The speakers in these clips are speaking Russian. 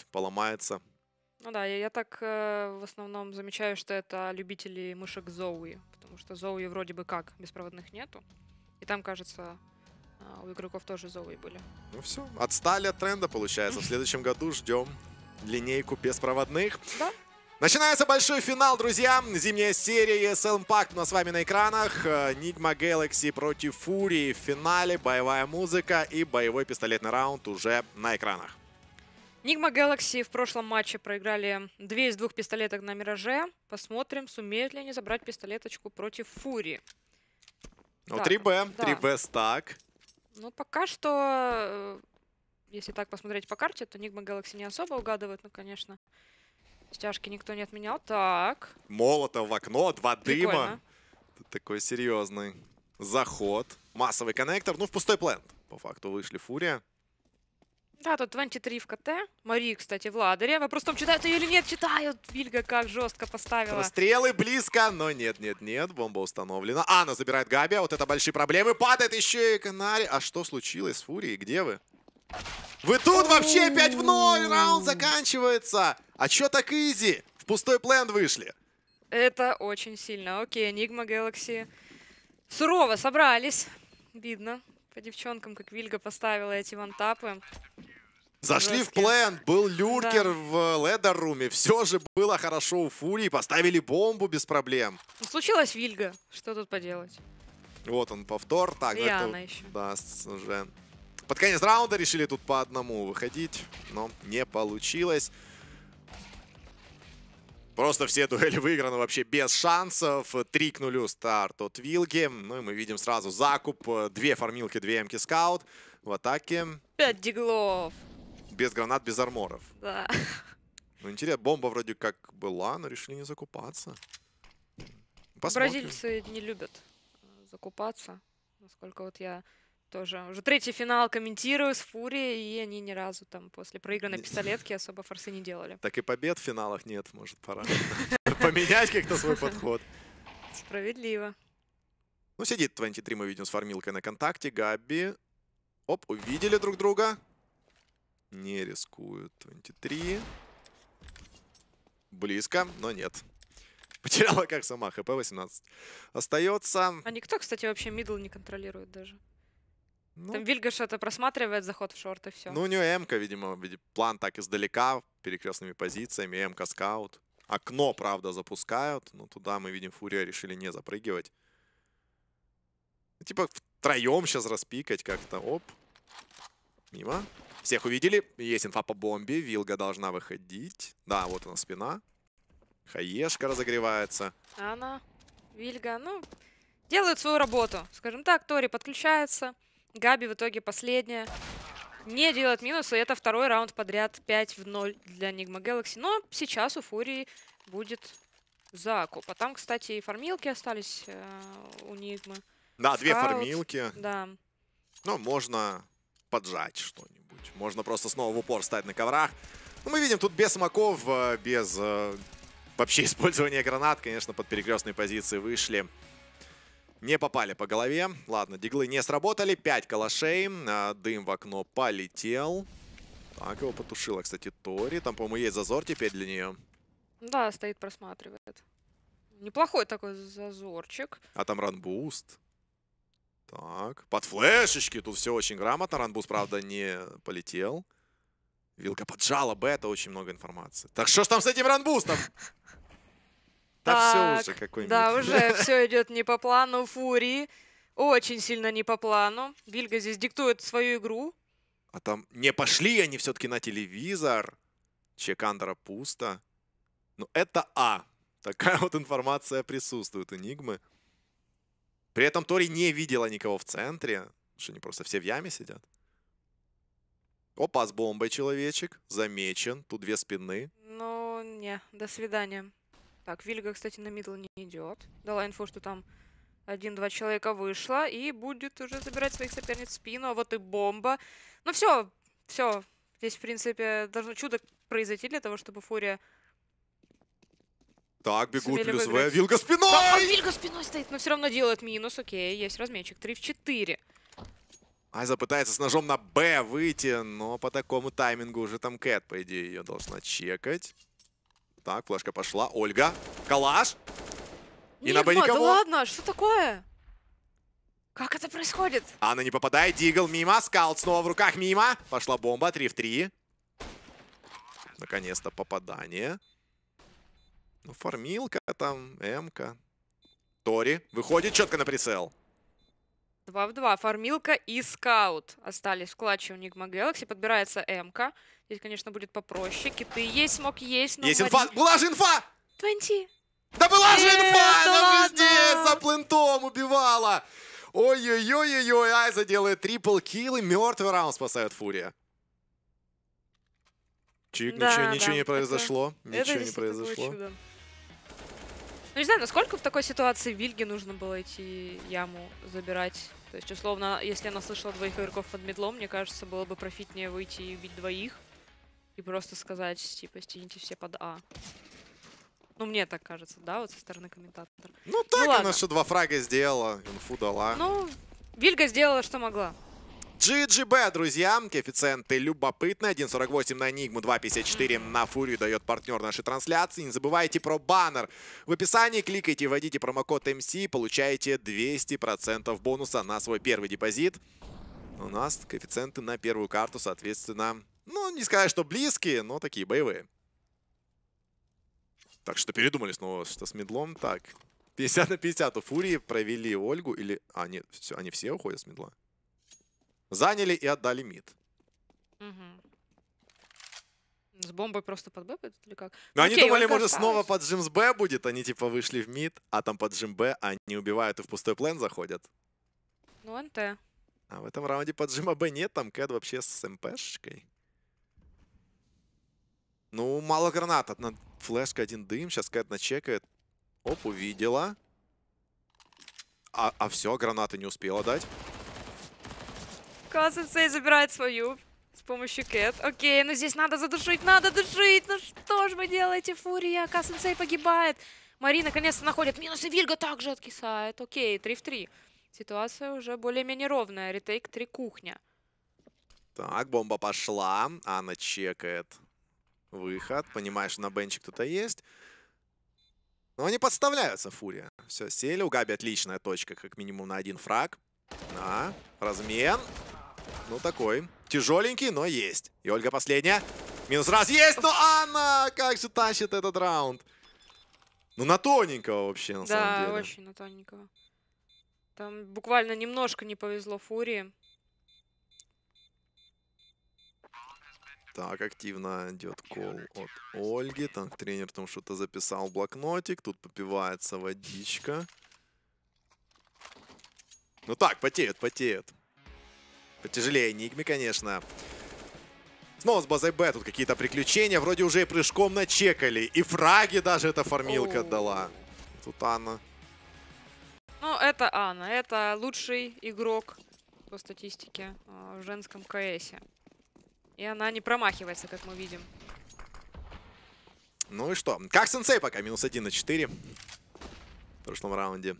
сломать, поломается. Ну да, я, я так э, в основном замечаю, что это любители мышек Зоуи, потому что Зоуи вроде бы как, беспроводных нету. И там, кажется, э, у игроков тоже Зоуи были. Ну все, отстали от тренда, получается. В следующем году ждем линейку беспроводных. Да. Начинается большой финал, друзья. Зимняя серия ESL Impact у нас с вами на экранах. Э, Нигма Galaxy против Фурии в финале. Боевая музыка и боевой пистолетный раунд уже на экранах. Нигма Galaxy в прошлом матче проиграли две из двух пистолеток на Мираже. Посмотрим, сумеют ли они забрать пистолеточку против Фури. Ну, так, 3Б, да. 3Б стак. Ну, пока что, э, если так посмотреть по карте, то Нигма Galaxy не особо угадывают, ну, конечно. Стяжки никто не отменял. Так. Молотов в окно, два дыма. Такой серьезный заход. Массовый коннектор, ну, в пустой плент. По факту вышли Фурия. Да, тут 23 в КТ. Мари, кстати, Владарева. Просто читают ее или нет? Читают. Вильга как жестко поставила. Стрелы близко, но нет, нет, нет. Бомба установлена. Анна забирает Габи. А вот это большие проблемы. Падает еще и Канари. А что случилось с Фурией? Где вы? Вы тут вообще 5 в 0. Раунд заканчивается. А что так изи? В пустой план вышли. Это очень сильно. Окей, Enigma Galaxy. Сурово собрались. Видно по девчонкам, как Вильга поставила эти вантапы. Зашли Жесткий. в план, был люркер да. в э, ледер-руме, все же было хорошо у Фурии, поставили бомбу без проблем. Ну, случилась Вильга, что тут поделать? Вот он, повтор. Так, и это, еще. Да, уже. Под конец раунда решили тут по одному выходить, но не получилось. Просто все дуэли выиграны вообще без шансов. три к нулю старт от Вилги. Ну и мы видим сразу закуп. Две фармилки, две эмки скаут в атаке. Пять диглов без гранат, без арморов. Да. Ну, интересно, бомба вроде как была, но решили не закупаться. Посмотрим. Бразильцы не любят э, закупаться. Насколько вот я тоже уже третий финал комментирую с Фури, и они ни разу там после проигранной пистолетки особо форсы не делали. Так и побед в финалах нет, может, пора поменять как-то свой подход. Справедливо. Ну, сидит 23, мы видим, с фармилкой на контакте. Габи. Оп, увидели друг друга. Не рискуют. 23. Близко, но нет. Потеряла как сама. ХП 18. Остается... А никто, кстати, вообще мидл не контролирует даже. Ну, Там Вильга что-то просматривает, заход в шорт и все. Ну, у нее МК, видимо, план так издалека, перекрестными позициями, МК скаут. Окно, правда, запускают, но туда мы видим, Фурия решили не запрыгивать. Типа втроем сейчас распикать как-то. Оп. Мимо. Всех увидели. Есть инфа по бомбе. Вилга должна выходить. Да, вот она спина. Хаешка разогревается. Она, Вильга, ну, делают свою работу. Скажем так, Тори подключается. Габи в итоге последняя. Не делает минусы. Это второй раунд подряд. 5 в 0 для Нигма Galaxy. Но сейчас у Фурии будет закуп. А там, кстати, и фармилки остались э, у Нигмы. Да, Скаут. две фармилки. Да. Но можно поджать что-нибудь. Иванович. Можно просто снова в упор стать на коврах. Ну, мы видим, тут без смоков, э, без э, вообще использования гранат, конечно, под перекрестные позиции вышли. Не попали по голове. Ладно, диглы не сработали. пять калашей. А, дым в окно полетел. Так, его потушила, кстати, Тори. Там, по-моему, есть зазор теперь для нее. Да, стоит, просматривает. Неплохой такой зазорчик. А там ранбуст. Так, под флешечки тут все очень грамотно. Ранбус, правда, не полетел. Вилка поджала Б, это очень много информации. Так что ж там с этим ранбустом? Да так, все уже, какой нибудь Да, уже все идет не по плану. Фури очень сильно не по плану. Вильга здесь диктует свою игру. А там не пошли они все-таки на телевизор. Чекандера пусто. Ну, это А. Такая вот информация присутствует, Энигмы. При этом Тори не видела никого в центре, что они просто все в яме сидят. Опа, с бомбой человечек. Замечен. Тут две спины. Ну, не. До свидания. Так, Вильга, кстати, на мидл не идет. Дала инфу, что там один-два человека вышло. И будет уже забирать своих соперниц в спину. А вот и бомба. Ну все, все. Здесь, в принципе, должно чудо произойти для того, чтобы Фурия так, бегут плюс В. Вилга спиной! Да, Вилга спиной стоит, но все равно делает минус. Окей, есть разменчик. 3 в 4. Айза пытается с ножом на Б выйти, но по такому таймингу уже там Кэт, по идее, ее должна чекать. Так, флешка пошла. Ольга. Калаш. И Нет, на Б никого. Да ладно, а что такое? Как это происходит? Она не попадает. Дигл мимо. Скаут снова в руках мимо. Пошла бомба. 3 в 3. Наконец-то попадание. Ну, формилка там, м Тори выходит четко на прицел. 2 в 2. Фармилка и скаут остались в клатче у Нигма Galaxy. Подбирается МК. Здесь, конечно, будет попроще. Киты есть, смог есть. Но есть инфа. Была же инфа! 20. Да была же э, инфа! Она везде за плентом убивала. Ой-ой-ой-ой-ой. Айза делает трипл килл и мертвый раунд спасает Фурия. Чик, да, ничего, да, ничего не произошло. Это, ничего это не произошло. Чудо. Ну, не знаю, насколько в такой ситуации Вильге нужно было идти яму забирать? То есть, условно, если она слышала двоих игроков под медлом, мне кажется, было бы профитнее выйти и убить двоих. И просто сказать, типа, стяните все под А. Ну, мне так кажется, да, вот со стороны комментатора. Ну, так ну, она что, два фрага сделала, инфу дала. Ну, Вильга сделала, что могла. GGB, друзья. Коэффициенты любопытные. 1.48 на Enigma, 2.54 на Фурию дает партнер нашей трансляции. Не забывайте про баннер. В описании кликайте, вводите промокод MC, получаете 200% бонуса на свой первый депозит. У нас коэффициенты на первую карту, соответственно, ну, не сказать, что близкие, но такие боевые. Так что передумали снова, что с медлом. Так, 50 на 50 у Фурии провели Ольгу или... А, нет, все, они все уходят с медла. Заняли и отдали мид. Угу. С бомбой просто под Б будет или как? Ну, они думали, может, осталось. снова под Джимс Б будет. Они типа вышли в мид, а там под Джим Б они убивают и в пустой плен заходят. Ну, НТ. А в этом раунде под Джима Б нет, там Кэд вообще с МПшечкой. Ну, мало гранат. Одна флешка, один дым. Сейчас Кэт начекает. Оп, увидела. А, а все, гранаты не успела дать. Казенсей забирает свою с помощью Кэт. Окей, ну здесь надо задушить, надо душить. Ну что ж вы делаете, Фурия? Казенсей погибает. Мари наконец-то находит минус, и Вильга также откисает. Окей, 3 в 3. Ситуация уже более-менее ровная. Ретейк 3 кухня. Так, бомба пошла. Анна чекает выход. Понимаешь, на бенчик кто-то есть. Но они подставляются, Фурия. Все, сели. У Габи отличная точка, как минимум на один фраг. На, размен. Ну, такой. Тяжеленький, но есть. И Ольга последняя. Минус раз есть, но она как же тащит этот раунд. Ну, на тоненького вообще, на да, самом деле. Да, очень на тоненького. Там буквально немножко не повезло Фурии. Так, активно идет кол от Ольги. Там тренер там что-то записал в блокнотик. Тут попивается водичка. Ну так, потеют, потеют. Потяжелее Энигме, конечно. Снова с базой Б тут какие-то приключения. Вроде уже и прыжком начекали. И фраги даже эта фармилка oh. дала. Тут Анна. Ну, это Анна. Это лучший игрок по статистике а, в женском КСе. И она не промахивается, как мы видим. Ну и что? Как сенсей пока? Минус один на 4 в прошлом раунде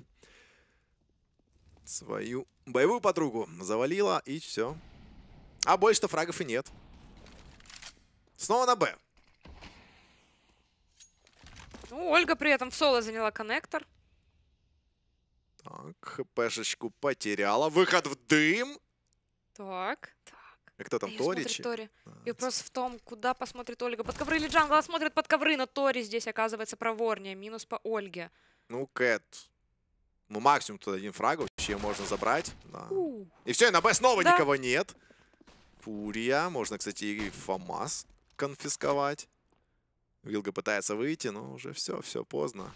свою боевую подругу. Завалила, и все. А больше-то фрагов и нет. Снова на Б. Ну, Ольга при этом в соло заняла коннектор. Так, хпшечку потеряла. Выход в дым. Так, так. И а кто там, а Торичи? Тори. А, и вопрос в том, куда посмотрит Ольга. Под ковры или джангл? Она смотрит под ковры, но Тори здесь оказывается проворнее. Минус по Ольге. Ну, Кэт. Ну, максимум тут один фраг вообще можно забрать. Да. И все, и на Б снова да. никого нет. Фурия. Можно, кстати, и ФАМАС конфисковать. Вилга пытается выйти, но уже все, все поздно.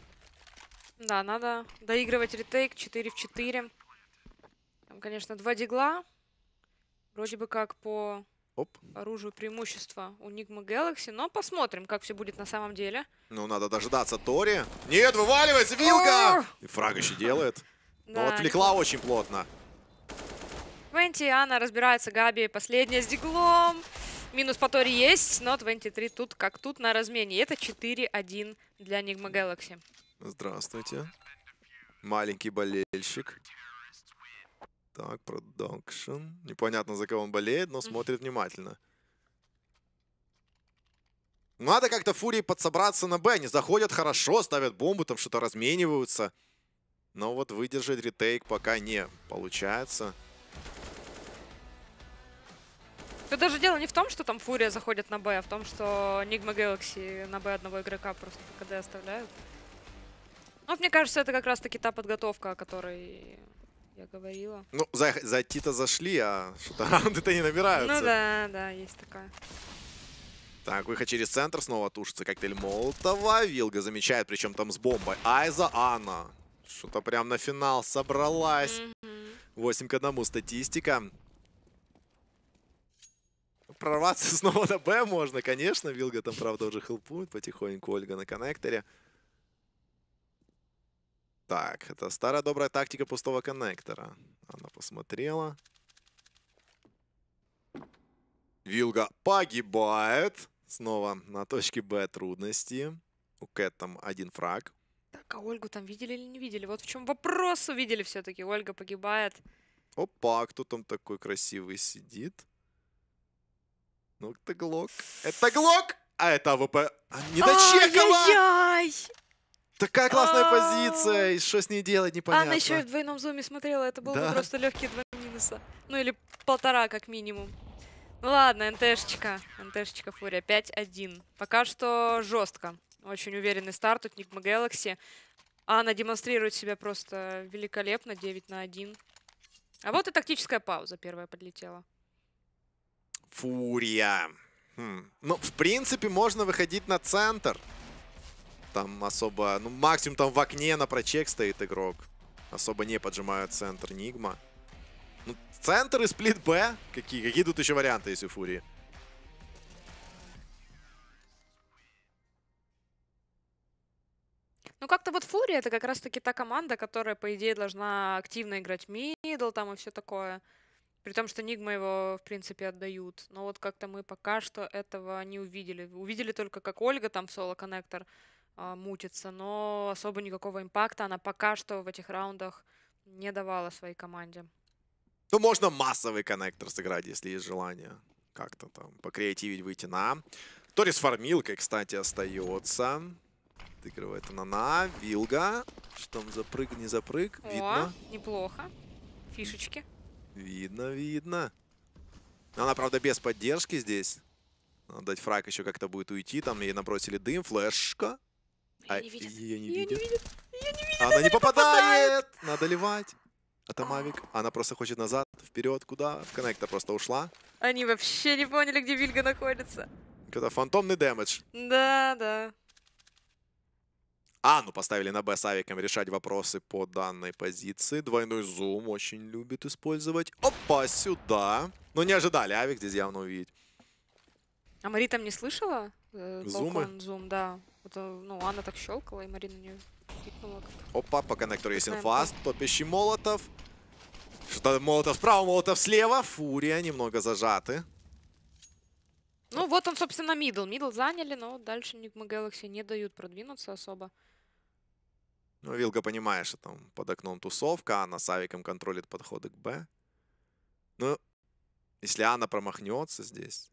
Да, надо доигрывать ретейк 4 в 4. Там, конечно, два дигла. Вроде бы как по Оп. оружию преимущества у Нигма Galaxy, но посмотрим, как все будет на самом деле. Ну, надо дождаться Тори. Нет, вываливается вилка! И фраг еще делает. Но отвлекла очень плотно. Венти, она разбирается, Габи последняя с диглом. Минус по Тори есть, но 23 тут как тут на размене. Это 4-1 для Нигма Galaxy. Здравствуйте. Маленький болельщик. Так, продакшн. Непонятно, за кого он болеет, но смотрит внимательно. Надо как-то Фурии подсобраться на Б. Они заходят хорошо, ставят бомбу, там что-то размениваются. Но вот выдержать ретейк пока не получается. Тут даже дело не в том, что там Фурия заходит на Б, а в том, что Нигма Galaxy на Б одного игрока просто по КД оставляют. Ну, вот, мне кажется, это как раз-таки та подготовка, о которой я говорила. Ну, зайти-то зашли, а что-то раунды-то не набираются. Ну да, да, есть такая. Так, выход через центр, снова тушится коктейль Молотова. Вилга замечает, причем там с бомбой. Айза Анна. Что-то прям на финал собралась. Mm -hmm. 8 к 1 статистика. Прорваться снова на Б можно, конечно. Вилга там, правда, уже хелпует потихоньку Ольга на коннекторе. Так, это старая добрая тактика пустого коннектора. Она посмотрела. Вилга погибает. Снова на точке Б трудности. У Кэт там один фраг. Так, а Ольгу там видели или не видели? Вот в чем вопрос увидели все-таки. Ольга погибает. Опа, а кто там такой красивый сидит? Ну, это Глок. Это Глок! А это АВП. Ай, яй! Чехова! Такая классная позиция, и что с ней делать, непонятно. Она еще и в двойном зуме смотрела, это было просто легкие два минуса. Ну или полтора, как минимум. Ну ладно, НТшечка. НТшечка Фурия 5-1. Пока что жестко. Очень уверенный старт у Нигма Galaxy. Она демонстрирует себя просто великолепно, 9 на 1. А вот и тактическая пауза первая подлетела. Фурия. Хм. Ну, в принципе, можно выходить на центр. Там особо... Ну, максимум там в окне на прочек стоит игрок. Особо не поджимают центр Нигма. Ну, центр и сплит Б. Какие, какие тут еще варианты есть у Фурии? Ну, как-то вот Фурия это как раз-таки та команда, которая, по идее, должна активно играть мидл там и все такое. При том, что Нигма его, в принципе, отдают. Но вот как-то мы пока что этого не увидели. Увидели только, как Ольга там соло-коннектор а, мутится, но особо никакого импакта она пока что в этих раундах не давала своей команде. Ну, можно массовый коннектор сыграть, если есть желание как-то там покреативить, выйти на. Тори с фармилкой, кстати, остается. Отыгрывает она на. Вилга. Что там, запрыг, не запрыг? О, видно? неплохо. Фишечки. Видно, видно. Она, правда, без поддержки здесь. Надо дать фраг еще как-то будет уйти. Там ей набросили дым, флешка. Ее а, не видит. Ее не видит. Она, не попадает. Надо ливать. Это а. Мавик. Она просто хочет назад, вперед, куда? В коннекта просто ушла. Они вообще не поняли, где Вильга находится. Когда фантомный дэмэдж. Да, да. А, ну поставили на Б с Авиком решать вопросы по данной позиции. Двойной зум очень любит использовать. Опа, сюда. Но ну, не ожидали Авик здесь явно увидеть. А Мари там не слышала? Э, Зумы? Балкон, зум, да. Вот, ну, Анна так щелкала, и Марина не пикнула. Опа, по коннектору есть инфаст, топящий Молотов. Что-то Молотов справа, Молотов слева. Фурия немного зажаты. Ну, вот он, собственно, мидл. Мидл заняли, но дальше Нигма Galaxy не дают продвинуться особо. Ну, Вилка понимаешь, что там под окном тусовка, Анна с Авиком контролит подходы к Б. Ну, если она промахнется здесь,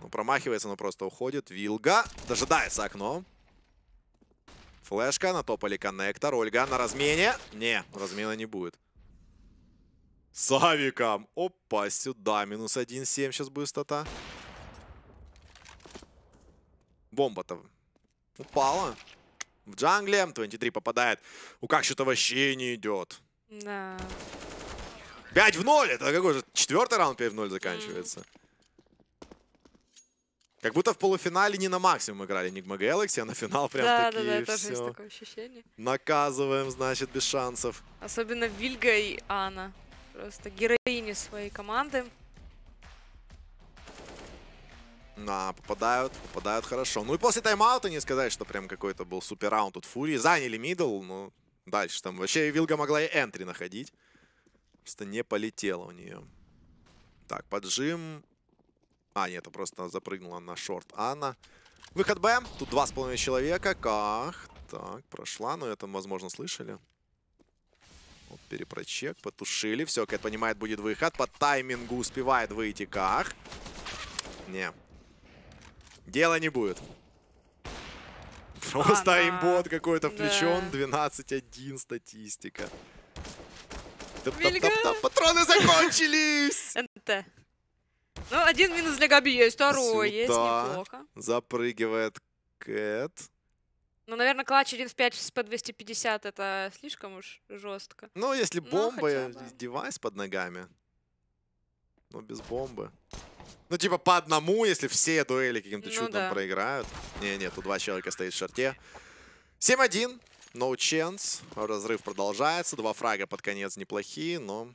ну, промахивается, но просто уходит. Вилга дожидается окно. Флешка, на топали коннектор. Ольга на размене. Не, размена не будет. Савиком. Опа, сюда. Минус 1-7 сейчас быстрота. Бомба-то упала. В джангле 23 попадает. У как что-то вообще не идет. Да. 5 в 0. Это какой же четвертый раунд 5 в 0 заканчивается. Mm. Как будто в полуфинале не на максимум играли Enigma Galaxy, а на финал прям да, такие Да, да, тоже есть такое ощущение. Наказываем, значит, без шансов. Особенно Вильга и Анна. Просто героини своей команды. На попадают, попадают хорошо. Ну и после тайм-аута не сказать, что прям какой-то был супер раунд тут Фурии. Заняли мидл, но ну, дальше там вообще Вилга могла и энтри находить. Просто не полетела у нее. Так, поджим. А, нет, это просто запрыгнула на шорт Анна. Выход Б. Тут два с половиной человека. Как? Так, прошла, но это, возможно, слышали. Вот перепрочек, потушили. Все, Кэт понимает, будет выход. По таймингу успевает выйти Как? Не. Дела не будет. Просто Она... имбот какой-то включен. Да. 12-1 статистика. Топ -топ -топ патроны закончились! Ну, один минус для Габи есть, второй Сюда есть, неплохо. запрыгивает Кэт. Ну, наверное, клатч 1 в 5 с P250 это слишком уж жестко. Ну, если ну, бомба, ну, девайс под ногами. Ну, без бомбы. Ну, типа, по одному, если все дуэли каким-то ну, чудом да. проиграют. Не-не, тут два человека стоит в шарте. 7-1. No chance. Разрыв продолжается. Два фрага под конец неплохие, но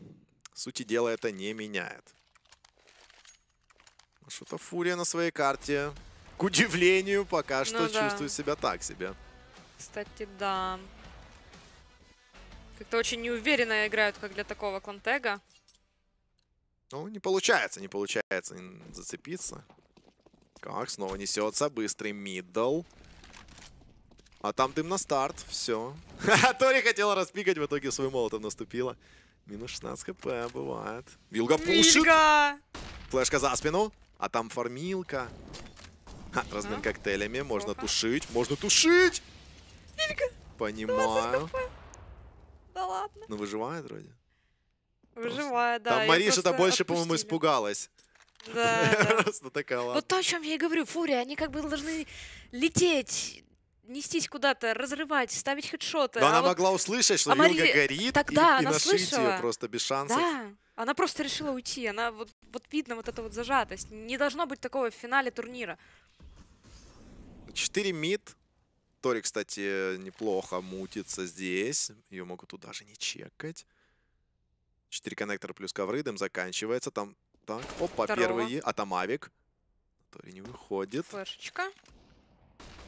сути дела это не меняет. Что-то Фурия на своей карте, к удивлению, пока ну что да. себя так себе. Кстати, да. Как-то очень неуверенно играют, как для такого Клантега. Ну, не получается, не получается зацепиться. Как, снова несется, быстрый мидл. А там дым на старт, все. А Тори хотела распикать, в итоге свой молотом а наступила. Минус 16 хп, бывает. Вилга пушит. Вильга! Флешка за спину. А там фармилка. Ха, разными коктейлями. Можно тушить. Можно тушить! Понимаю. Да ладно. Ну выживает вроде. Выживает, да. Там Мариша-то больше, по-моему, испугалась. Да, Просто такая ладно. Вот то, о чем я и говорю. Фурия, они как бы должны лететь нестись куда-то, разрывать, ставить хедшоты. Но а она вот... могла услышать, что а Мария... горит, Тогда и, и нашить ее просто без шансов. Да. Она просто решила уйти. Она вот, вот видно вот эта вот зажатость. Не должно быть такого в финале турнира. 4 мид. Тори, кстати, неплохо мутится здесь. Ее могут тут даже не чекать. 4 коннектора плюс ковры. Дым заканчивается. Там так. Опа, Второго. первый. А там Авик. Тори не выходит. Флешечка.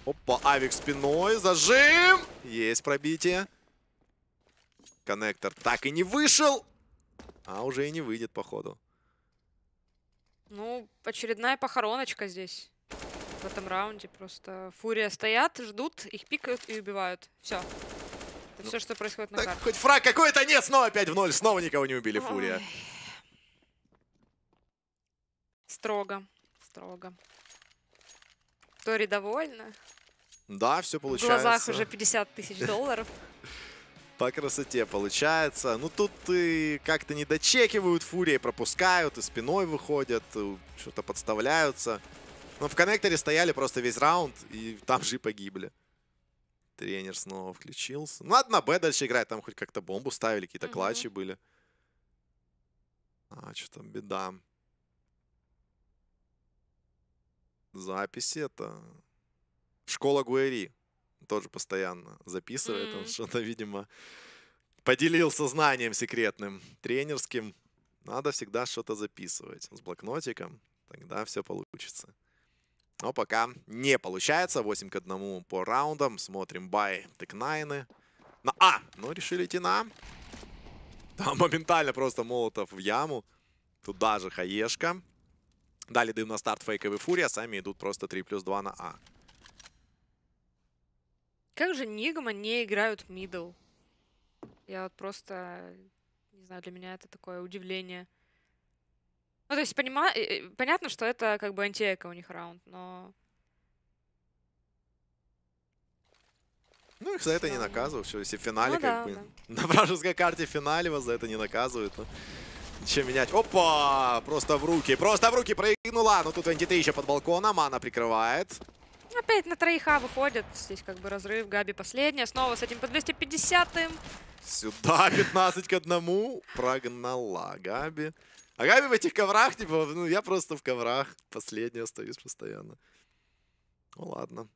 Опа, Авик спиной. Зажим! Есть пробитие. Коннектор так и не вышел. А уже и не выйдет, походу. Ну, очередная похороночка здесь. В этом раунде просто Фурия стоят, ждут, их пикают и убивают. Все. Это ну, все, что происходит на карте. Хоть фраг какой-то нет, снова опять в ноль, снова никого не убили, Ой. Фурия. Строго, строго. Тори довольна. Да, все получается. В глазах уже 50 тысяч долларов. По красоте получается. Ну, тут и как-то не дочекивают, фурии пропускают, и спиной выходят, э, что-то подставляются. Но ну, в коннекторе стояли просто весь раунд, и там же и погибли. Тренер снова включился. Ну, ладно, на Б дальше играть. Там хоть как-то бомбу ставили, какие-то mm -hmm. клатчи были. А, что там, беда. запись это... Школа Гуэри тоже постоянно записывает. Mm-hmm. Он что-то, видимо, поделился знанием секретным, тренерским. Надо всегда что-то записывать с блокнотиком, тогда все получится. Но пока не получается. 8 к 1 по раундам. Смотрим бай текнайны. На А! Ну, решили идти на а. Там моментально просто Молотов в яму. Туда же Хаешка. Дали дым на старт фейковый Фурия. А сами идут просто 3 плюс 2 на А. Как же Нигма не играют в мидл? Я вот просто... Не знаю, для меня это такое удивление. Ну, то есть, понима... Э, э, понятно, что это как бы антиэко у них раунд, но... Ну, их за это не наказывают. Все, если в финале, ну, как да, бы. Да. На вражеской карте в финале вас за это не наказывают. Ну, чем менять? Опа! Просто в руки. Просто в руки проигнула. Но ну, тут антиты еще под балконом. А она прикрывает. Ну, опять на троих А выходит. Здесь как бы разрыв. Габи последняя. Снова с этим по 250-м. Сюда 15 к 1. Прогнала Габи. А Габи в этих коврах, типа, ну я просто в коврах. Последний остаюсь постоянно. Ну ладно.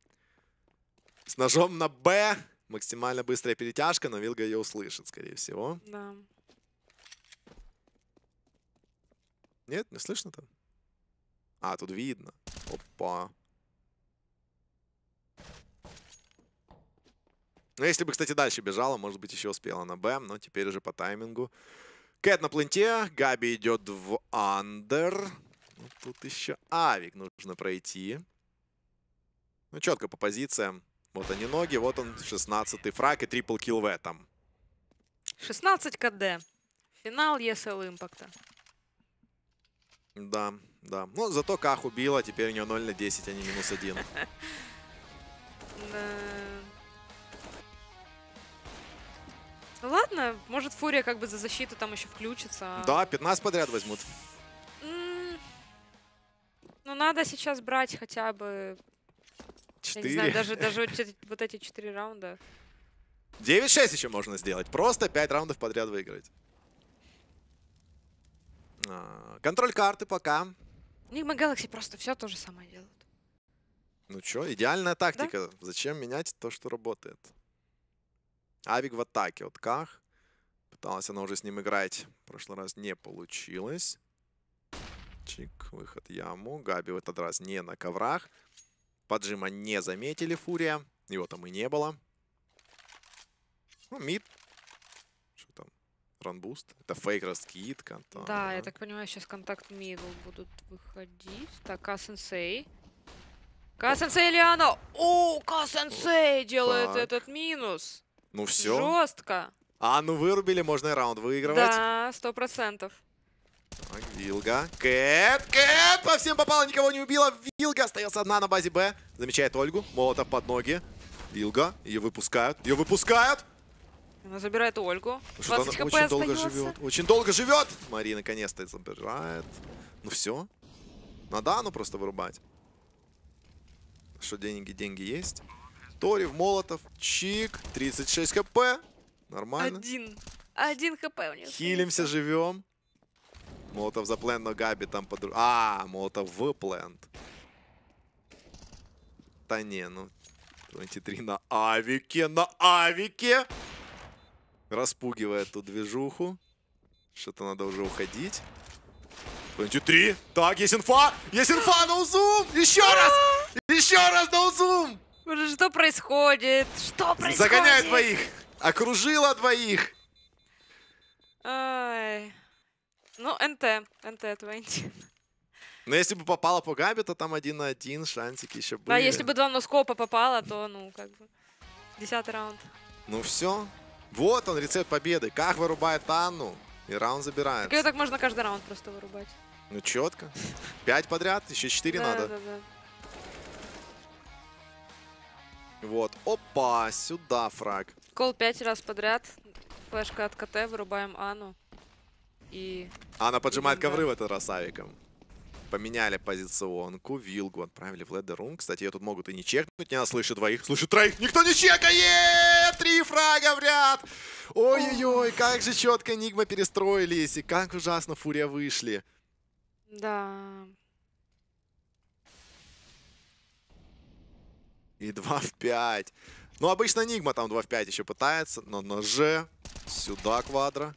С ножом на Б. Максимально быстрая перетяжка, но Вилга ее услышит, скорее всего. Да. Нет, не слышно там? А, тут видно. Опа. Ну, если бы, кстати, дальше бежала, может быть, еще успела на Б, но теперь уже по таймингу. Кэт на пленте, Габи идет в андер. Ну, тут еще Авик нужно пройти. Ну, четко по позициям. Вот они ноги, вот он 16-й фраг и трипл килл в этом. 16 КД. Финал ESL импакта. Да, да. Ну, зато Ках убила, теперь у нее 0 на 10, а не минус 1. Ну ладно, может Фурия как бы за защиту там еще включится. А да, 15 подряд возьмут. Ну надо сейчас брать хотя бы... 4. Я не знаю, даже, даже вот эти 4 раунда. 9-6 еще можно сделать. Просто 5 раундов подряд выиграть. А, контроль карты пока. Нигма ну Galaxy просто все то же самое делают. Ну что, идеальная тактика. Да? Зачем менять то, что работает? Авик в атаке от Ках. Пыталась она уже с ним играть. В прошлый раз не получилось. Чик, выход яму. Габи в этот раз не на коврах. Поджима не заметили Фурия. Его там и не было. Ну, мид. Что там? Ранбуст? Это фейк раскидка. Да, да, я так понимаю, сейчас контакт мидл будут выходить. Так, Касенсей. Касенсей Лиана! О, Касенсей делает этот минус. Ну все. Жестко. А, ну вырубили, можно и раунд выигрывать. Да, сто процентов. Вилга. Кэт, Кэт! По всем попала, никого не убила. Вилга остается одна на базе Б. Замечает Ольгу. Молотов под ноги. Вилга. Ее выпускают. Ее выпускают! Она забирает Ольгу. Что она очень остается. долго живет. Очень долго живет! Мари наконец-то забирает. Ну все. Надо ну просто вырубать. Что деньги, деньги есть. Торив, Молотов, Чик, 36 хп. Нормально. Один. Один хп у него. Хилимся, живем. Молотов за плен, но Габи там под... А, Молотов в плент. Да не, ну... 23 на авике, на авике! Распугивает ту движуху. Что-то надо уже уходить. 23. Так, есть инфа! Есть инфа! Ноузум! Еще раз! Еще раз ноузум! Что происходит? Что происходит? Загоняет двоих. Окружила двоих. Ай. Ну, НТ. НТ, Твенти. Но ну, если бы попала по Габи, то там один на один шансики еще а были. А если бы два носкопа попало, то, ну, как бы, десятый раунд. Ну все. Вот он, рецепт победы. Как вырубает Анну, и раунд забирает. Так ее так можно каждый раунд просто вырубать. Ну, четко. Пять подряд, еще четыре надо. Да, да, да. Вот, опа, сюда фраг. Кол пять раз подряд. Флешка от КТ, вырубаем Ану. И... Она поджимает и ковры в этот раз авиком. Поменяли позиционку, вилгу отправили в ледерум. Кстати, ее тут могут и не чекнуть, не слышу двоих, слышу троих, никто не чекает! Три фрага в ряд! Ой-ой-ой, как же четко Нигма перестроились, и как ужасно Фурия вышли. Да... И 2 в 5. Ну, обычно Нигма там 2 в 5 еще пытается. но ноже. Сюда квадро.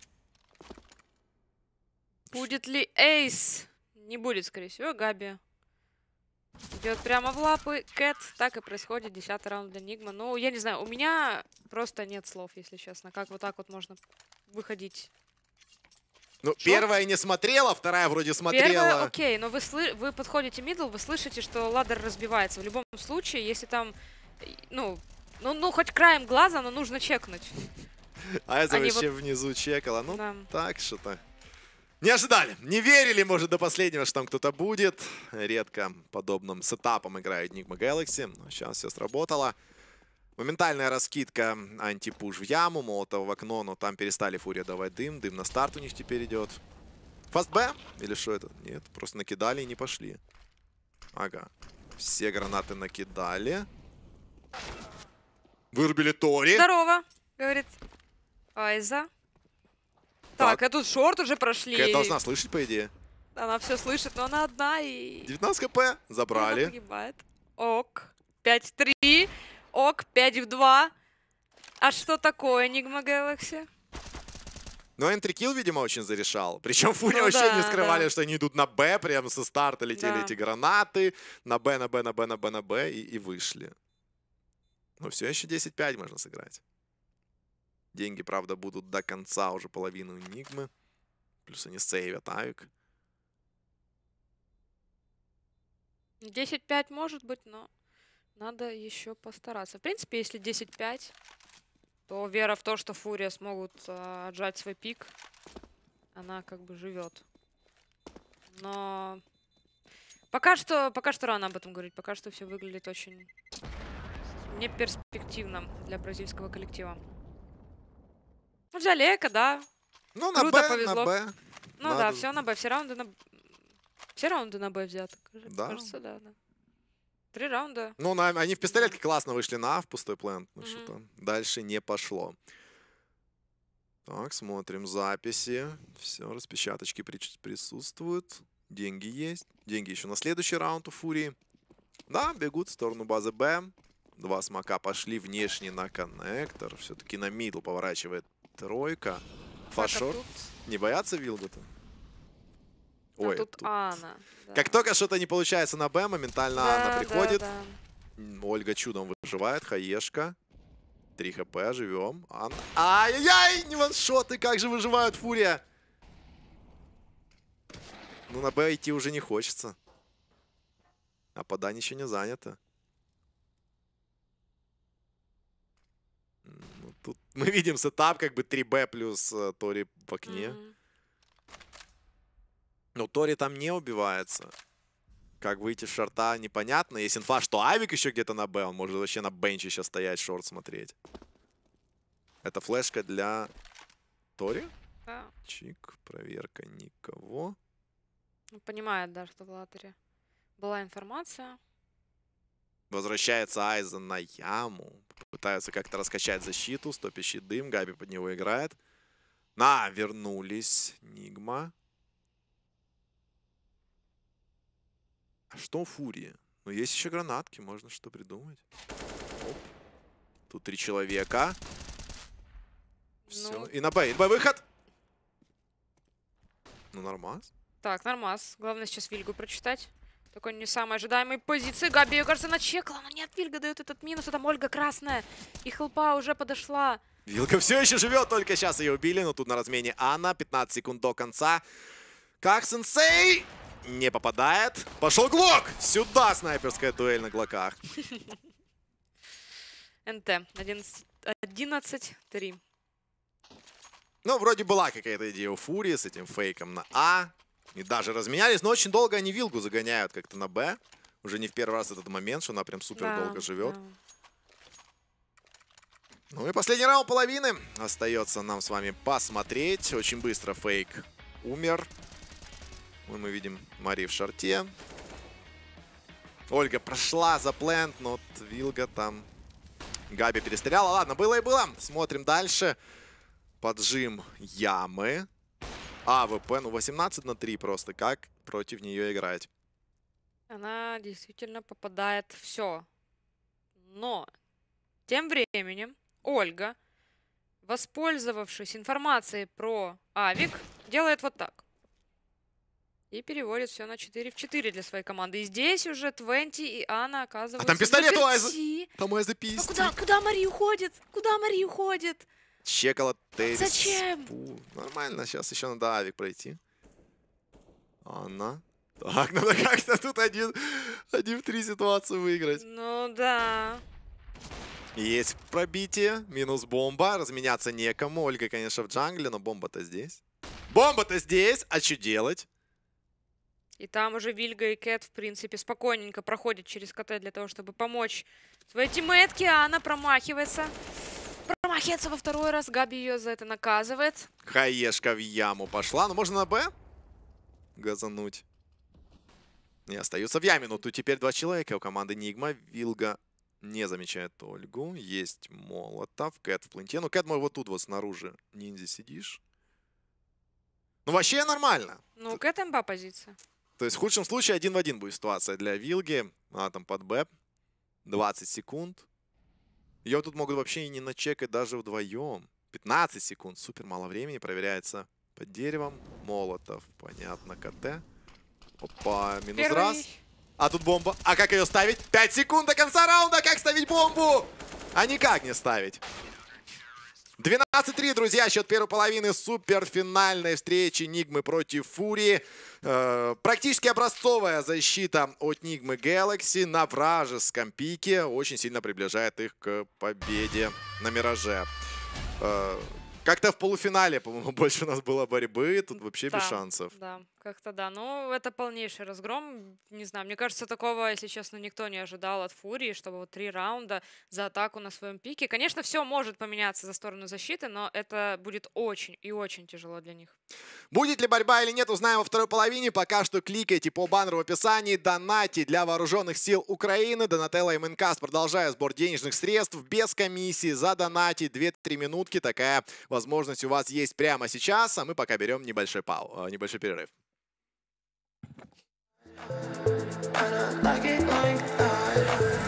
Будет ли эйс? Не будет, скорее всего, Габи. Идет прямо в лапы. Кэт. Так и происходит. Десятый раунд для Нигма. Ну, я не знаю, у меня просто нет слов, если честно. Как вот так вот можно выходить ну, Шо? первая не смотрела, вторая вроде смотрела. Первая, окей, но вы, слы- вы подходите мидл, вы слышите, что ладер разбивается. В любом случае, если там, ну, ну, ну хоть краем глаза, но нужно чекнуть. А это вообще вот... внизу чекала. Ну, да. так что-то. Не ожидали, не верили, может, до последнего, что там кто-то будет. Редко подобным сетапом играет Enigma Galaxy, но сейчас все сработало. Моментальная раскидка, антипуш в яму, молотов в окно, но там перестали фурия давать дым. Дым на старт у них теперь идет. Фаст Б? Или что это? Нет, просто накидали и не пошли. Ага. Все гранаты накидали. Вырубили Тори. Здорово, говорит Айза. Так, так а тут шорт уже прошли. Кэт должна слышать, по идее. Она все слышит, но она одна и... 19 кп ну, забрали. Она погибает. Ок. 5-3. Ок, 5 в 2. А что такое Enigma Galaxy? Ну, энтрикил, видимо, очень зарешал. Причем Фури ну, вообще да, не скрывали, да. что они идут на Б, прям со старта летели да. эти гранаты. На Б, на Б, на Б, на Б, на Б и, и вышли. Но все еще 10-5 можно сыграть. Деньги, правда, будут до конца уже половину Энигмы. Плюс они сейвят Авик. 10-5 может быть, но... Надо еще постараться. В принципе, если 10-5, то вера в то, что Фурия смогут э, отжать свой пик, она как бы живет. Но пока что, пока что рано об этом говорить. Пока что все выглядит очень неперспективно для бразильского коллектива. Ну, взяли эко, да. Ну, на Круто, Б, повезло. на Б. Ну Надо... да, все на Б. Все раунды на Все раунды на Б взяты. Кажется, да. Кажется, да, да. Три раунда. Ну, на, они в пистолетке классно вышли на в пустой плент. Ну, mm -hmm. что-то дальше не пошло. Так, смотрим записи. Все, распечаточки присутствуют. Деньги есть. Деньги еще на следующий раунд у Фурии. Да, бегут в сторону базы Б. Два смока пошли внешне на коннектор. Все-таки на мидл поворачивает тройка. Фашор. Не боятся Вилгута? А Ой, тут, тут Анна. Да. Как только что-то не получается на Б, моментально да, Анна приходит. Да, да. Ольга чудом выживает, Хаешка. 3 хп, живем. Анна... Ай-яй-яй, не ваншоты, как же выживают Фурия. Ну, на Б идти уже не хочется. А пода ничего не занято. Ну, тут мы видим сетап, как бы 3Б плюс э, Тори в окне. Mm -hmm. Но Тори там не убивается. Как выйти с шорта, непонятно. Есть инфа, что Авик еще где-то на Б. Он может вообще на бенче сейчас стоять, шорт смотреть. Это флешка для Тори? Да. Чик, проверка никого. Ну, Понимает, да, что в латере была информация. Возвращается Айза на яму. Пытаются как-то раскачать защиту. Стопящий дым. Габи под него играет. На, вернулись. Нигма. А что фурии? Ну, есть еще гранатки, можно что придумать. Оп. Тут три человека. Все. Ну. И на Б, и на Б выход! Ну, нормас. Так, нормас. Главное сейчас Вильгу прочитать. Такой не самой ожидаемой позиции. Габи, ее, кажется, начекала, но нет, Вильга дает этот минус. Это Ольга красная. И хелпа уже подошла. Вилка все еще живет, только сейчас ее убили. Но тут на размене Анна. 15 секунд до конца. Как сенсей! не попадает. Пошел Глок! Сюда снайперская дуэль на Глоках. НТ. 11-3. Ну, вроде была какая-то идея у Фурии с этим фейком на А. И даже разменялись, но очень долго они Вилгу загоняют как-то на Б. Уже не в первый раз этот момент, что она прям супер да, долго живет. Да. Ну и последний раунд половины. Остается нам с вами посмотреть. Очень быстро фейк умер. Мы видим Мари в шарте. Ольга прошла за плент, но вот Вилга там Габи перестреляла. Ладно, было и было. Смотрим дальше. Поджим ямы. АВП, ну 18 на 3 просто. Как против нее играть? Она действительно попадает все. Но тем временем Ольга, воспользовавшись информацией про Авик, делает вот так. И переводит все на 4 в 4 для своей команды. И здесь уже Твенти и Анна оказываются... А там пистолет у Айза! Там Айза пиздит. А куда, куда Мари уходит? Куда Мари уходит? Чекала Террис. Зачем? Пу. Нормально, сейчас еще надо авик пройти. Анна. Так, надо как-то тут один, один в три ситуации выиграть. Ну да. Есть пробитие, минус бомба, разменяться некому. Ольга, конечно, в джангле, но бомба-то здесь. Бомба-то здесь, а что делать? И там уже Вильга и Кэт, в принципе, спокойненько проходят через КТ для того, чтобы помочь своей тиммейтке. А она промахивается. Промахивается во второй раз. Габи ее за это наказывает. Хаешка в яму пошла. Ну, можно на Б газануть. Не, остаются в яме. Но ну, тут теперь два человека. У команды Нигма. Вилга не замечает Ольгу. Есть Молотов. Кэт в планте. Ну, Кэт мой вот тут вот снаружи. Ниндзя сидишь. Ну, вообще нормально. Ну, Кэт МБА позиция. То есть в худшем случае один в один будет ситуация для Вилги. Она там под Б. 20 секунд. Ее тут могут вообще и не начекать даже вдвоем. 15 секунд. Супер мало времени. Проверяется под деревом. Молотов. Понятно. КТ. Опа. Минус Первый. раз. А тут бомба. А как ее ставить? 5 секунд до конца раунда. Как ставить бомбу? А никак не ставить. 12-3, друзья, счет первой половины суперфинальной встречи Нигмы против Фурии. Э, практически образцовая защита от Нигмы Galaxy на вражеском пике очень сильно приближает их к победе на Мираже. Э, Как-то в полуфинале, по-моему, больше у нас было борьбы, тут вообще без шансов. Да. Как-то да. Ну, это полнейший разгром. Не знаю, мне кажется, такого, если честно, никто не ожидал от Фурии, чтобы вот три раунда за атаку на своем пике. Конечно, все может поменяться за сторону защиты, но это будет очень и очень тяжело для них. Будет ли борьба или нет, узнаем во второй половине. Пока что кликайте по баннеру в описании. Донати для вооруженных сил Украины. Донателло и Минкас продолжая сбор денежных средств без комиссии. За донати 2-3 минутки. Такая возможность у вас есть прямо сейчас. А мы пока берем небольшой, пау, э, небольшой перерыв. I don't like it like that.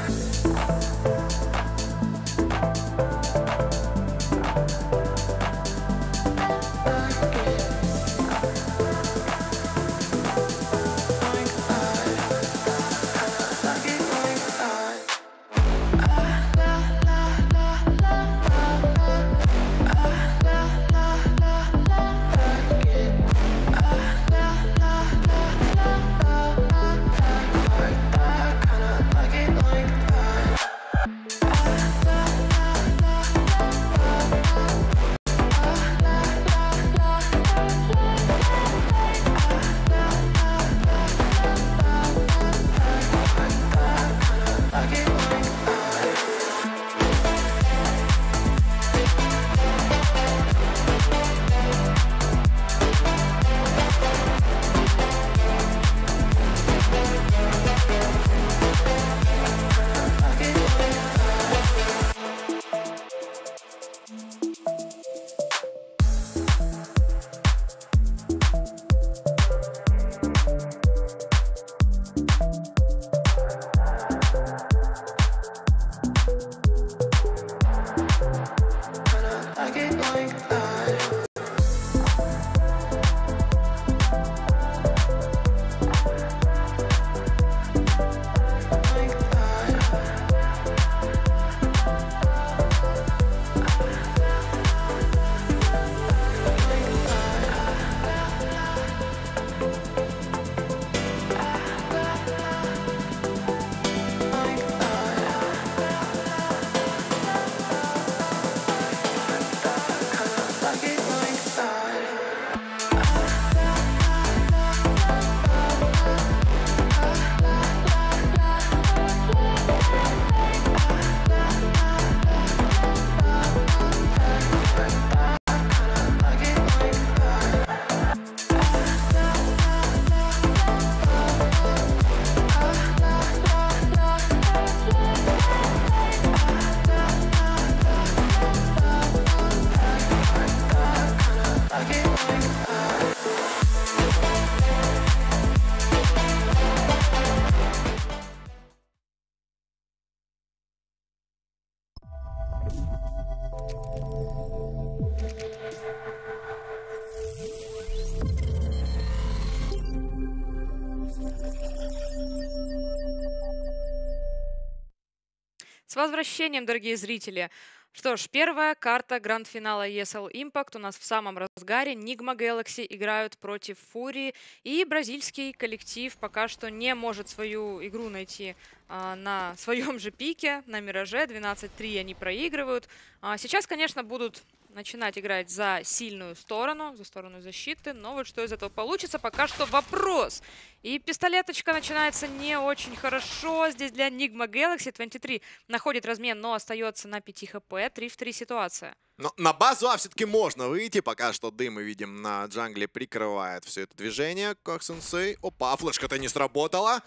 возвращением, дорогие зрители! Что ж, первая карта гранд-финала ESL Impact у нас в самом разгаре. Нигма Galaxy играют против Фурии, и бразильский коллектив пока что не может свою игру найти а, на своем же пике, на Мираже. 12-3 они проигрывают. А сейчас, конечно, будут начинать играть за сильную сторону, за сторону защиты. Но вот что из этого получится, пока что вопрос. И пистолеточка начинается не очень хорошо. Здесь для Enigma Galaxy 23 находит размен, но остается на 5 хп. 3 в 3 ситуация. Но на базу А все-таки можно выйти. Пока что дым, мы видим, на джангле прикрывает все это движение. Как сенсей. Опа, флешка-то не сработала.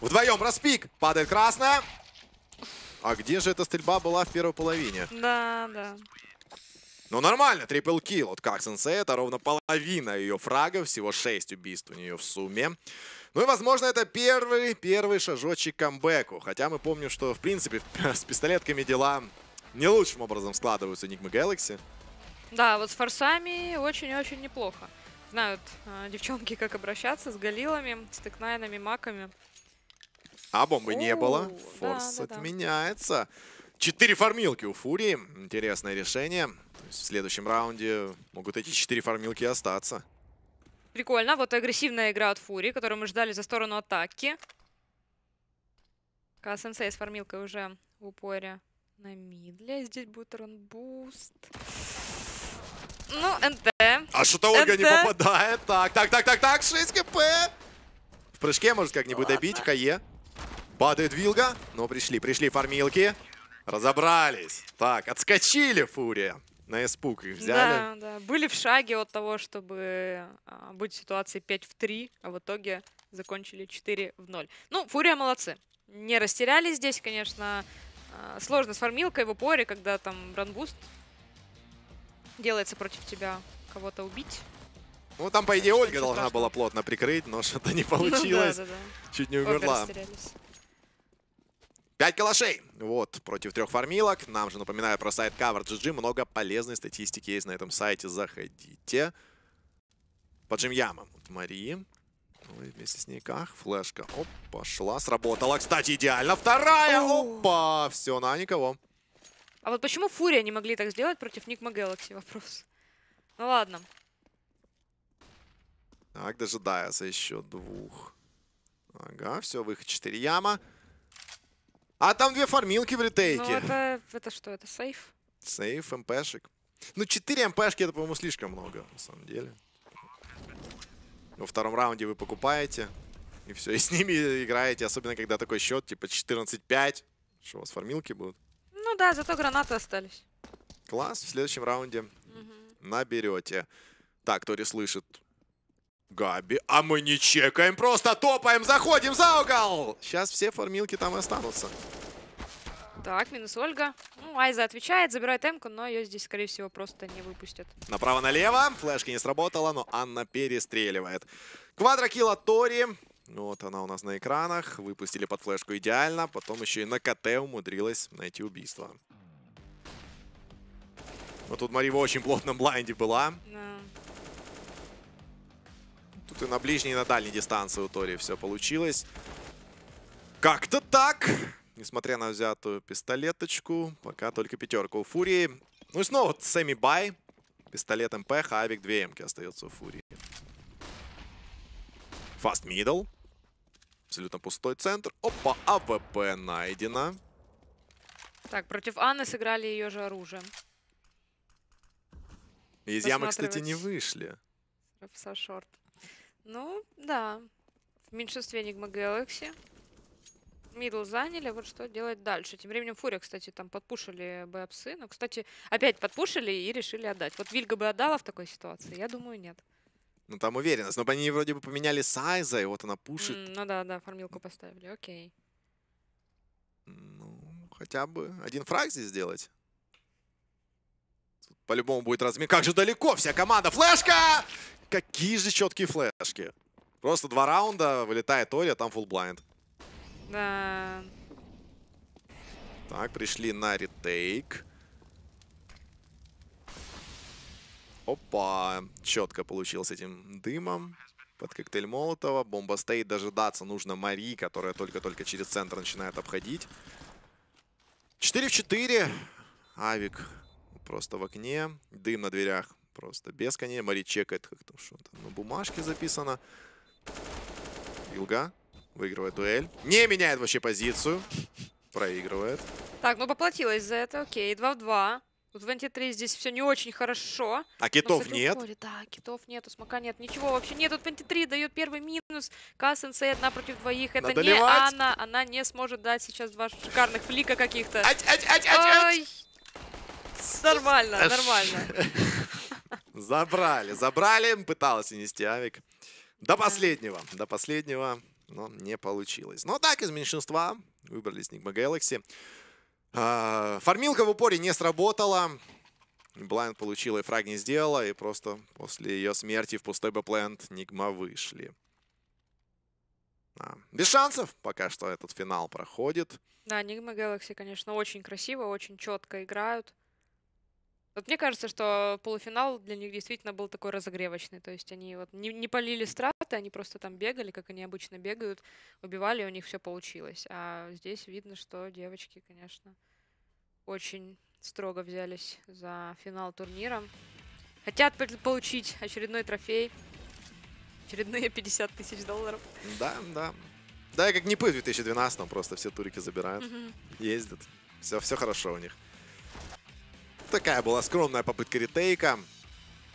Вдвоем распик. Падает красная. А где же эта стрельба была в первой половине? Да, да. Ну, нормально, трипл килл от как Это ровно половина ее фрагов, всего 6 убийств у нее в сумме. Ну и, возможно, это первый, первый шажочек камбэку. Хотя мы помним, что, в принципе, с пистолетками дела не лучшим образом складываются Enigma Galaxy. Да, вот с форсами очень-очень неплохо. Знают э, девчонки, как обращаться с галилами, с тыкнайнами, маками. А бомбы О, не было. Форс да, да, отменяется. Четыре формилки у Фурии. Интересное решение в следующем раунде могут эти четыре фармилки остаться. Прикольно. Вот агрессивная игра от Фури, которую мы ждали за сторону атаки. Касенсей с фармилкой уже в упоре на мидле. Здесь будет ранбуст. Ну, НТ. А что-то Ольга не попадает. Так, так, так, так, так, 6 кп. В прыжке может как-нибудь добить. КЕ. Падает Вилга. Но пришли, пришли фармилки. Разобрались. Так, отскочили Фурия на испуг их взяли. Да, да. Были в шаге от того, чтобы а, быть в ситуации 5 в 3, а в итоге закончили 4 в 0. Ну, Фурия молодцы. Не растерялись здесь, конечно. А, сложно с фармилкой в упоре, когда там рангуст делается против тебя кого-то убить. Ну, там, по идее, Ольга должна была плотно прикрыть, но что-то не получилось. Ну, да, да, да. Чуть не умерла. 5 калашей. Вот, против трех фармилок. Нам же, напоминаю, про сайт Cover.gg. Много полезной статистики есть на этом сайте. Заходите. По джимьямам. Вот Марии. Ну Ой, вместе с ней как? Флешка. Оп, пошла. Сработала, кстати, идеально. Вторая. Опа. Все, на никого. А вот почему Фурия не могли так сделать против Никма Galaxy? Вопрос. Ну ладно. Так, дожидается еще двух. Ага, все, выход 4 яма. А там две фармилки в ретейке. Ну, это, это что, это сейф? Сейф, МПшек. Ну, 4 МПшки, это, по-моему, слишком много, на самом деле. Во втором раунде вы покупаете, и все, и с ними играете. Особенно, когда такой счет, типа 14-5. Что, у вас фармилки будут? Ну да, зато гранаты остались. Класс, в следующем раунде угу. наберете. Так, Тори слышит Габи. А мы не чекаем, просто топаем, заходим за угол! Сейчас все формилки там останутся. Так, минус Ольга. Ну, Айза отвечает, забирает Эмку, но ее здесь, скорее всего, просто не выпустят. Направо-налево. Флешка не сработала, но Анна перестреливает. Квадрокилла Тори. Вот она у нас на экранах. Выпустили под флешку идеально. Потом еще и на КТ умудрилась найти убийство. Но тут Мари в очень плотном блайнде была. Да. Тут и на ближней, и на дальней дистанции у Тори все получилось. Как-то так. Несмотря на взятую пистолеточку, пока только пятерка у Фурии. Ну и снова Сэмми Бай. Пистолет МП, Хавик 2 МК остается у Фурии. Фаст мидл. Абсолютно пустой центр. Опа, АВП найдено. Так, против Анны сыграли ее же оружие. Из ямы, кстати, не вышли. Со шорт. Ну, да. В меньшинстве Enigma Galaxy. Мидл заняли, вот что делать дальше. Тем временем Фурия, кстати, там подпушили бэпсы. Но, ну, кстати, опять подпушили и решили отдать. Вот Вильга бы отдала в такой ситуации? Я думаю, нет. Ну, там уверенность. Но они вроде бы поменяли сайза, и вот она пушит. Mm, ну да, да, фармилку поставили, окей. Ну, хотя бы один фраг здесь сделать. По-любому будет размин. Как же далеко вся команда. Флешка! Какие же четкие флешки. Просто два раунда, вылетает Ори, а там фулл-блайнд. Да. Так, пришли на ретейк. Опа, четко получилось этим дымом. Под коктейль Молотова. Бомба стоит, дожидаться нужно Мари, которая только-только через центр начинает обходить. 4 в 4. Авик просто в окне. Дым на дверях просто без коней. Мари чекает, как там что-то на бумажке записано. Илга выигрывает дуэль. Не меняет вообще позицию. Проигрывает. Так, ну поплатилась за это, окей. 2 в 2. анти 23 здесь все не очень хорошо. А китов но, кстати, нет? Да, китов нет, у смока нет, ничего вообще нет. в анти 23 дает первый минус. КСНС одна против двоих. Это Надо не ливать. Анна. Она не сможет дать сейчас два шикарных флика каких-то. Ать, ать, ать, ать, ать. Нормально, э, нормально. Забрали, забрали. Пыталась нести авик. До последнего, до последнего, но не получилось. Но так, из меньшинства выбрались Нигма Galaxy. А, фармилка в упоре не сработала. Блайнд получила и фраг не сделала. И просто после ее смерти в пустой бэплент Нигма вышли. А, без шансов пока что этот финал проходит. Да, Нигма Galaxy, конечно, очень красиво, очень четко играют. Вот мне кажется, что полуфинал для них действительно был такой разогревочный. То есть они вот не, не полили страты, они просто там бегали, как они обычно бегают, убивали, и у них все получилось. А здесь видно, что девочки, конечно, очень строго взялись за финал турнира. Хотят получить очередной трофей. Очередные 50 тысяч долларов. Да, да. Да, как не пы в 2012 просто все турики забирают, ездят. Все, все хорошо у них. Такая была скромная попытка ретейка.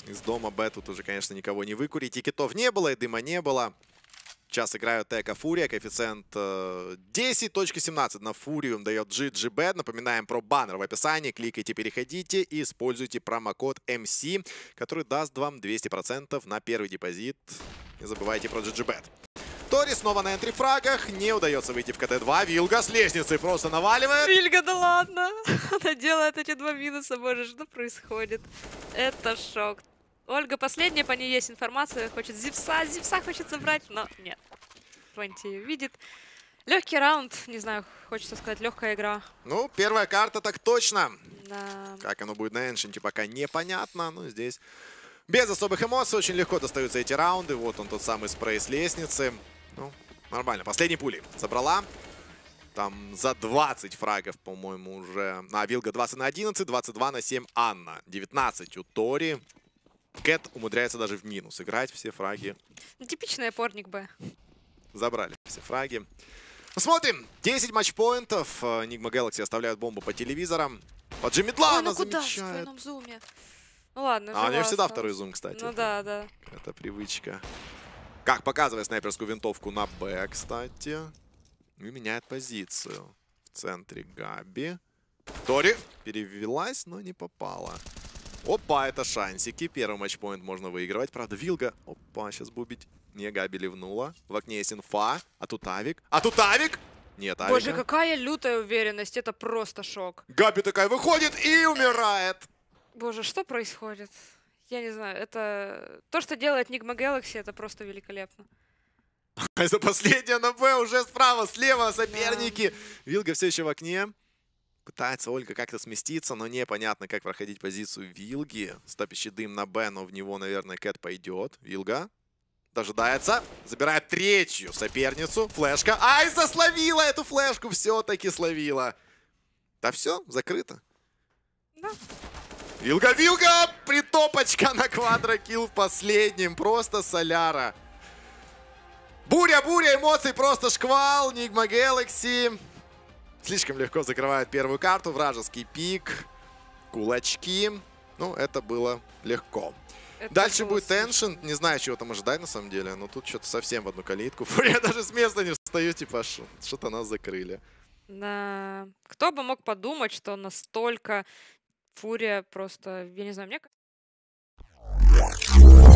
Из дома Б тут уже, конечно, никого не выкурить. И китов не было, и дыма не было. Сейчас играют Тека Фурия. Коэффициент 10.17 э, на Фурию дает GGB. Напоминаем про баннер в описании. Кликайте, переходите и используйте промокод MC, который даст вам 200% на первый депозит. Не забывайте про GGBet. Тори снова на энтрифрагах. Не удается выйти в КТ-2. Вилга с лестницы просто наваливает. Вильга, да ладно. Она делает эти два минуса. Боже, что происходит? Это шок. Ольга последняя, по ней есть информация. Хочет зипса, зипса хочет забрать, но нет. Твенти видит. Легкий раунд, не знаю, хочется сказать, легкая игра. Ну, первая карта так точно. Да. Как оно будет на Эншенте, пока непонятно, но ну, здесь без особых эмоций очень легко достаются эти раунды. Вот он тот самый спрей с лестницы. Ну, нормально. Последней пули забрала. Там за 20 фрагов, по-моему, уже. А, Вилга 20 на 11, 22 на 7 Анна. 19 у Тори. Кэт умудряется даже в минус играть все фраги. Ну, типичный опорник Б. Забрали все фраги. Посмотрим. 10 матчпоинтов. Нигма э, Galaxy оставляют бомбу по телевизорам. Под а Джимидла ну куда замечает. в зуме? Ну ладно, А у нее всегда второй зум, кстати. Ну да, да. Это привычка. Как показывает снайперскую винтовку на Б, кстати. И меняет позицию. В центре Габи. Тори перевелась, но не попала. Опа, это шансики. Первый матчпоинт можно выигрывать. Правда, Вилга... Опа, сейчас бубить. Не, Габи ливнула. В окне есть инфа. А тут Авик. А тут Авик! Нет, Авика. Боже, какая лютая уверенность. Это просто шок. Габи такая выходит и умирает. Боже, что происходит? я не знаю, это... То, что делает Нигма Galaxy, это просто великолепно. За последнее на Б уже справа, слева соперники. Да. Вилга все еще в окне. Пытается Ольга как-то сместиться, но непонятно, как проходить позицию Вилги. Стопящий дым на Б, но в него, наверное, Кэт пойдет. Вилга дожидается, забирает третью соперницу. Флешка. Ай, засловила эту флешку! Все-таки словила. Да все, закрыто. Да. Вилга-вилга! Притопочка на квадрокилл в последнем. Просто соляра. Буря-буря эмоций, просто шквал. Нигма Galaxy. Слишком легко закрывают первую карту. Вражеский пик. Кулачки. Ну, это было легко. Это Дальше будет теншн. Не знаю, чего там ожидать на самом деле. Но тут что-то совсем в одну калитку. Фу, я даже с места не встаю. Типа, а что-то нас закрыли. Да. Кто бы мог подумать, что настолько Фурия просто, я не знаю, мне